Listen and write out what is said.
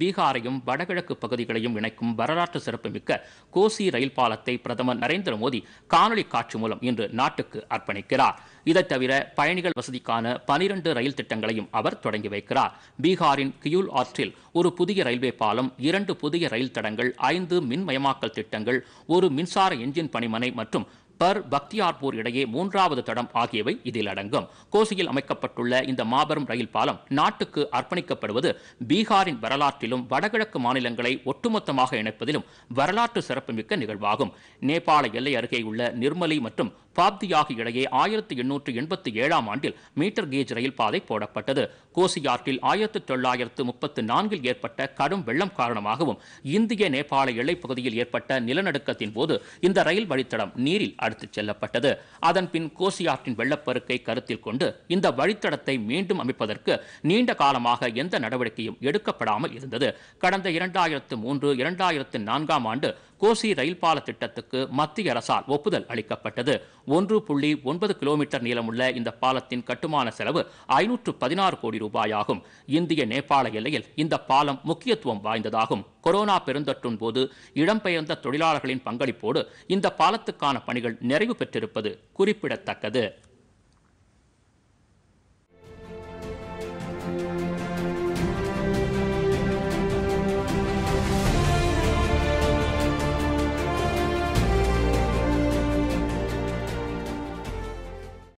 பீகாரையும் வடகிழக்கு பகுதிகளையும் இணைக்கும் வரலாற்று சிறப்புமிக்க கோசி ரயில் பாலத்தை பிரதமர் நரேந்திர மோடி காணொலி காட்சி மூலம் இன்று நாட்டுக்கு அர்ப்பணிக்கிறார் இதைத் தவிர பயணிகள் வசதிக்கான பனிரண்டு ரயில் திட்டங்களையும் அவர் தொடங்கி வைக்கிறார் பீகாரின் கியூல் ஆற்றில் ஒரு புதிய ரயில்வே பாலம் இரண்டு புதிய ரயில் தடங்கள் ஐந்து மின்மயமாக்கல் திட்டங்கள் ஒரு மின்சார என்ஜின் பணிமனை மற்றும் பர் பக்தியார்பூர் இடையே மூன்றாவது தடம் ஆகியவை இதில் அடங்கும் கோசியில் அமைக்கப்பட்டுள்ள இந்த மாபெரும் ரயில் பாலம் நாட்டுக்கு அர்ப்பணிக்கப்படுவது பீகாரின் வரலாற்றிலும் வடகிழக்கு மாநிலங்களை ஒட்டுமொத்தமாக இணைப்பதிலும் வரலாற்று சிறப்புமிக்க நிகழ்வாகும் நேபாள எல்லை அருகேயுள்ள நிர்மலி மற்றும் பாப்தியாகி இடையே ஆயிரத்தி எண்ணூற்று எண்பத்தி ஏழாம் ஆண்டில் மீட்டர் கேஜ் ரயில் பாதை போடப்பட்டது கோசியாற்றில் ஆயிரத்தி தொள்ளாயிரத்து முப்பத்து நான்கில் ஏற்பட்ட கடும் வெள்ளம் காரணமாகவும் இந்திய நேபாள எல்லைப் பகுதியில் ஏற்பட்ட நிலநடுக்கத்தின் போது இந்த ரயில் வழித்தடம் நீரில் அடுத்துச் செல்லப்பட்டது அதன்பின் கோசியாற்றின் வெள்ளப்பெருக்கை கருத்தில் கொண்டு இந்த வழித்தடத்தை மீண்டும் அமைப்பதற்கு நீண்ட காலமாக எந்த நடவடிக்கையும் எடுக்கப்படாமல் இருந்தது கடந்த இரண்டாயிரத்து மூன்று இரண்டாயிரத்து நான்காம் ஆண்டு கோசி ரயில் பால திட்டத்துக்கு மத்திய அரசால் ஒப்புதல் அளிக்கப்பட்டது ஒன்று புள்ளி ஒன்பது கிலோமீட்டர் நீளமுள்ள இந்த பாலத்தின் கட்டுமான செலவு ஐநூற்று பதினாறு கோடி ரூபாயாகும் இந்திய நேபாள எல்லையில் இந்த பாலம் முக்கியத்துவம் வாய்ந்ததாகும் கொரோனா பெருந்தொற்றின் போது இடம்பெயர்ந்த தொழிலாளர்களின் பங்களிப்போடு இந்த பாலத்துக்கான பணிகள் நிறைவு பெற்றிருப்பது குறிப்பிடத்தக்கது